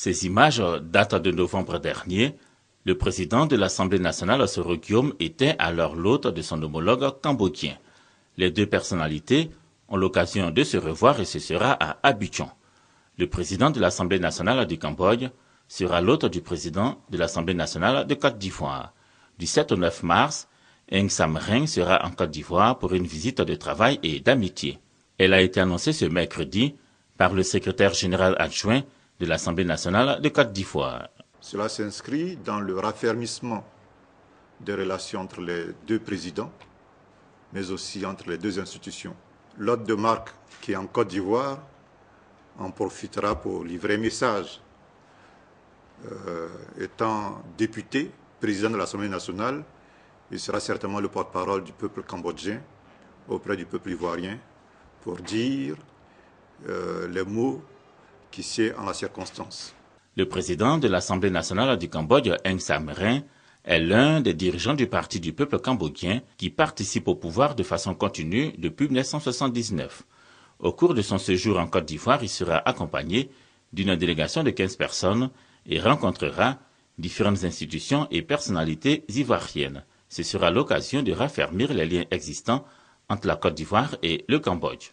Ces images datent de novembre dernier. Le président de l'Assemblée nationale, Soro Guillaume, était alors l'hôte de son homologue cambodgien. Les deux personnalités ont l'occasion de se revoir et ce sera à Abidjan. Le président de l'Assemblée nationale du Cambodge sera l'hôte du président de l'Assemblée nationale de Côte d'Ivoire. Du 7 au 9 mars, Eng Reng sera en Côte d'Ivoire pour une visite de travail et d'amitié. Elle a été annoncée ce mercredi par le secrétaire général adjoint de l'Assemblée nationale de Côte d'Ivoire. Cela s'inscrit dans le raffermissement des relations entre les deux présidents, mais aussi entre les deux institutions. L'hôte de marque qui est en Côte d'Ivoire en profitera pour livrer un message. Euh, étant député, président de l'Assemblée nationale, il sera certainement le porte-parole du peuple cambodgien auprès du peuple ivoirien pour dire euh, les mots en Le président de l'Assemblée nationale du Cambodge, Heng Samrin, est l'un des dirigeants du Parti du peuple cambodgien qui participe au pouvoir de façon continue depuis 1979. Au cours de son séjour en Côte d'Ivoire, il sera accompagné d'une délégation de 15 personnes et rencontrera différentes institutions et personnalités ivoiriennes. Ce sera l'occasion de raffermir les liens existants entre la Côte d'Ivoire et le Cambodge.